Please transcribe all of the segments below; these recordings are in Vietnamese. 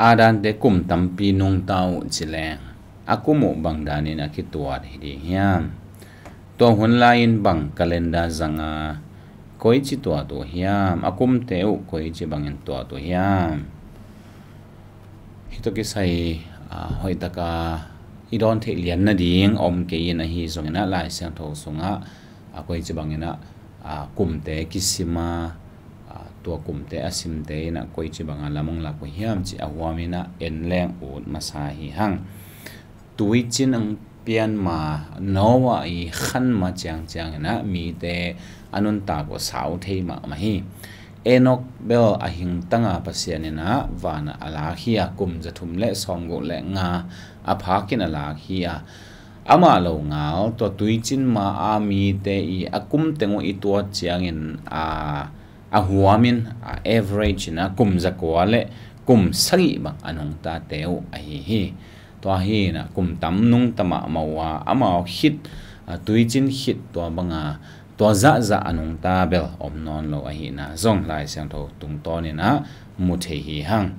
adan te kum tampi nung tau chile akumu bangdanin akituat hidi hiam to hun lain bang kalenda zanga koi chi tua to hiam akum teu koi chi bangin tua to hiam hito ki sai hoi taka idon the lian na ding om ke yin a hi na lai sang tho sunga akoi chi bangena kum te kisima ตัวกลุ่มเตอสิมเตนะกวยจิบังลามังลักวยามจิอวามินะเอ็นแรงอูดมาสาหิหังตุยจินอังเปียนมาโนวะอีขันมาจางจางนะมีเตอนุนตากว่าสาวเทมามาฮีเอนอกเบลอหิงตั้งอาปเสียนนะวานะอลาฮียกุมจะทุมและซองกุและงาอภากินอลาฮียอามาเราเงาตัวตุยจินมาอามีเตอีอากุมเตงอีตัวเจียงอินอา a huamin a average na kum zakwale kum sangi bang anong ta teo a hi hi to hi na kum tam nung tama mawa ama hit tuichin hit to banga to za za anong ta bel om non lo a hi na zong lai sang tho tung to ni na mu the hi hang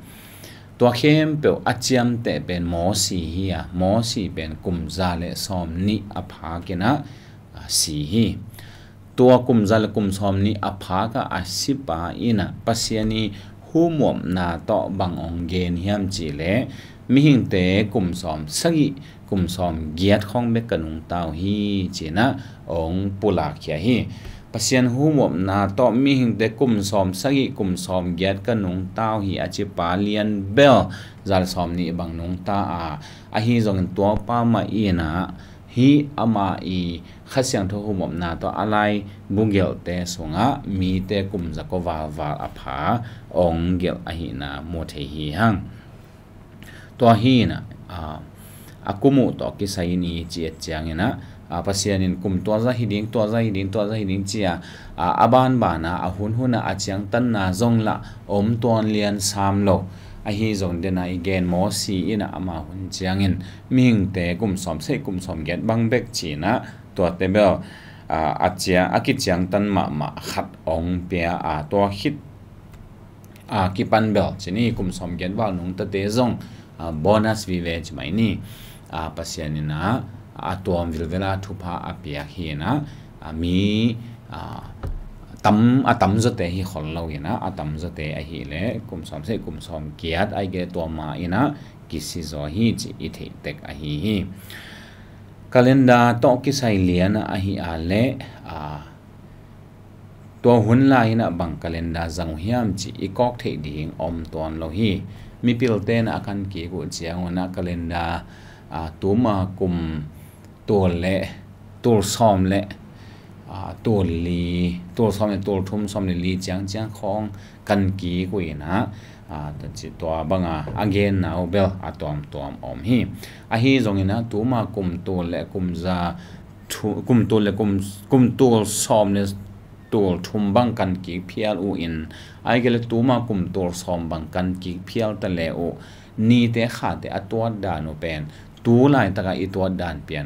to khem pe achiam te ben mo si hi ya mo si ben kum za le som ni apha ke na si hi ตัวกุมจัลกุมซอมนี้อภากะอาศิปาอินะปัสยานีหูมวมนาตอบังองเกนยามจีเลมิหิงเตกุมซอมสักิกุมซอมเกียดของเบกนุงตาวฮีจีนะองปุลาเขียฮีပစျန်ဟူမုံနာတော့မိဟင်တဲ့ကုမ်ဆောမ်ဆာဂီကုမ်ဆောမ်ဂက်ကနုံတောက်ဟီအချေပါလီယန်ဘဲလ်ဇာလ်ဆောမ်နီဘန်နုံတာအာအဟီဇုံတော့ပါမအီနာ hi ama i khasiang tho humom na to alai bungel te songa mi te kum zakova va apha ong gel ahi na mo the hi hang to hi na a akumu to ki sai ni chi chang na a pasian in kum to za hi ding to za hi ding to za hi ding chia a aban bana a hun hun a chiang tan na zong la om ton lian sam lo Ahi zon zong den igen mo si ina ama hun jiangin ming te kum som se kum som gen bang bek chi na to te be a chia a ki chiang tan ma ma khat ong pe a to hit a ki pan bel chini kum som gen wal nung ta te zong bonus vi ve chi mai ni a pasian ina a tuam vil vela thupa pia hi na mi a tâm à tâm rất thế hi khổng na à tâm rất thế ai hi lẽ le sẽ se kumsom kiệt ai ge to ma ina kisi zo hi chi ithe tek a hi hi kalenda to ki sai lian ai hi à le a to hun la na bằng kalenda zang hiam ít có thể ding om ton lo hi mi pil ten akan ki go chiang ona kalenda a tuma kum tol le tol som le आ तोली तो समन तो लुम समनी ली चांग चांग खोंग कनकी कुइना आ ni te kha te atwa danu pen tu lai ta ga i twa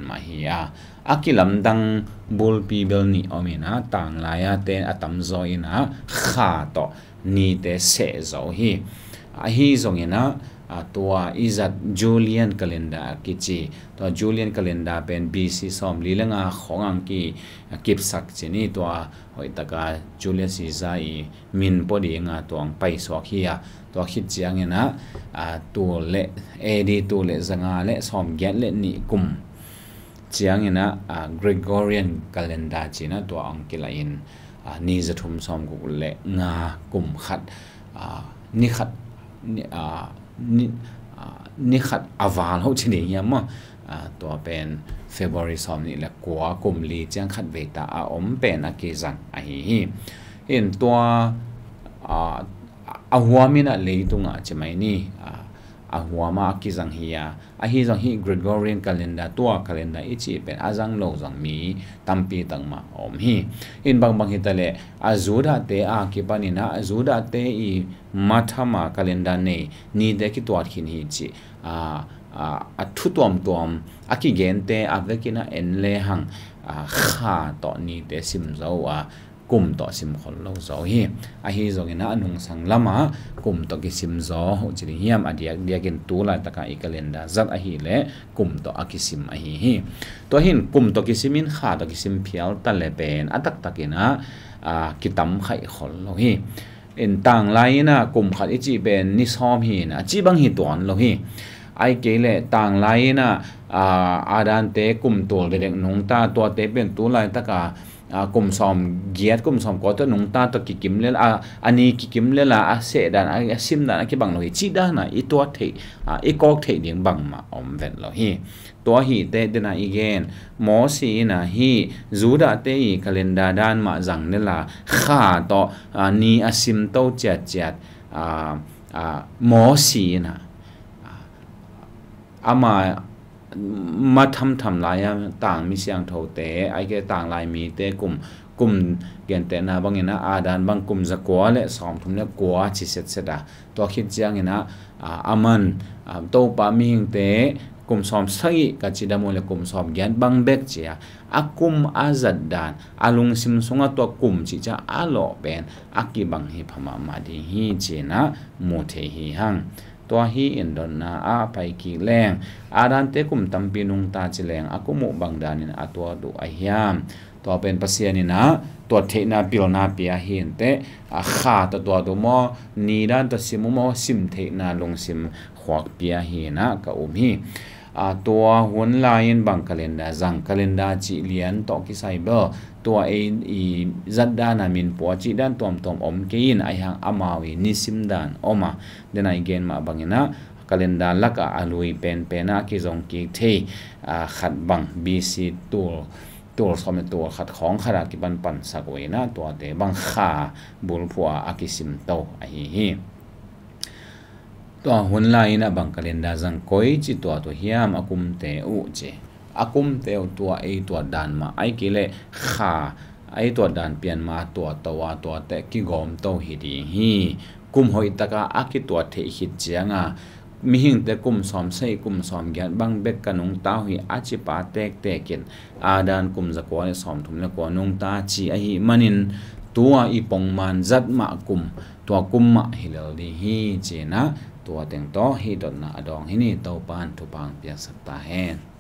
ma hi ya akilam dang bul pi bel ni omina tang la ya te atam zo ina kha to ni te se zo hi a hi zong ina ตัวอิจัดจูเลียนกลเลนดากิจีตัวจูเลียนกลเลนดาเป็นบีซีซอมลีลงาของอังกีกิบสักเจนี่ตัวหอยตะกาจูเลียนซีซามินปอดีงาตัวไปสวกเฮียตัวคิดเจียงเนะตัวเละเอดี ตัวเละสังหาเละซอมแกลเละนี่กุมเจียงเนะ g ริอ o r i ั n เ a ล e นดาเจีนะตัวอังกิลาอินนี่จะทุ่มซอมกุเลงากุมขัดนี่ขัด ni khat awan ho chine yam ma to pen february som ni la kwa kum li chang khat ve ta a om pen a ke zang a hi hi in to a a huamina leitunga chemai ni a a huama kizang hiya a hi zang hi gregorian calendar tua calendar ichi pen azang lo zang mi tampi tangma om hi in bang bang hitale azuda te a kipani na azuda te i mathama calendar nei ni de ki tuat khin hi chi a a thu tuam tuam a ki gen te a vekina en le hang a kha to ni te sim zo a kum to sim khol lo zo hi a hi zo na anung sang lama kum to cái sim gió zo ho chi hiam adiak diakin tu la taka ikalenda zat a hi le kum to a ki sim a hi hi to hin kum to cái sim in kha to ki sim phial ta le pen atak takina a tấm khai khol lâu hi in tang lai na kum khát i chỉ bền, ni som hi na chỉ bang hi tuan lâu hi ai ke le tang lai na à, a adan te tổ để de nong ta tổ te bền tu lai cả kum som giat kum som ko to nung ta to ki kim le a ani ki kim le la a se dan a sim dan ki bang lo hi chi da na i to the a i kok the ding bang ma om ven lo hi to hi te de na igen mo si na hi zu da te i calendar dan ma zang ne la kha to à, ni a à, sim to chat chat a à, a mo si na ama mà thầm thầm lại em tàng mi sang thầu ai cái tàng lại mi tế cùng cùng kiện tế na bang na a dan bang cùng za quá lệ xóm thum lệ quá chỉ set set à to khít giang na aman to pa mi hing tế cùng xóm cả chỉ đam lệ cùng xóm gian bang bek chỉ à a kum a zat dan a lung chỉ cha a lo ben hi phama hi chỉ na mu the hi hang ตัวฮีอินดอนนาอาไปกีแรงอาดันเตกุมตัมปินุงตาจิแรงอากุมุบังดานินอาตัวดูอาฮยามตัวเป็นปัสยานินะตัวเทนาปิลนาเปียเห็นเตอาขาตตัวดูมอนีดันตสิมุมอสิมเทนาลงสิมขวักเปียเฮนะกะอุมฮีอาตัวหุ่นลายน์บังคาเลนดาจังคาเลนดาจิเลียนตอกิไซเบอร์ตัวเองอีจัดด้านามินปัวจีด้านตอมตอมอมเกินไอหังอามาวีนิสิมดานอมาเดนไอเกนมาบังเนา kalenda laka alui pen pena ki zong ki the khat bang bc tool tool som e tool khat khong khara ki ban pan sak we na to te bang kha bul phua akisim to a hi hi to hun lai na bang kalenda zang koi chi to to hiam akum te u akum teo tua ei tua dan ma ai kile kha ai tua dan pian ma tua tawa tua te ki gom to hi di hi kum hoi taka aki tua the hi chianga mi hing te kum som sei kum som gyan bang bek kanung tau hi achi pa tek tekin adan kum zakwa som thum le ko nung ta chi a hi manin tua ipong man zat ma kum tua kum ma hilal di hi chena tua teng to hi dot na adong hini to pan thu pang pia ta hen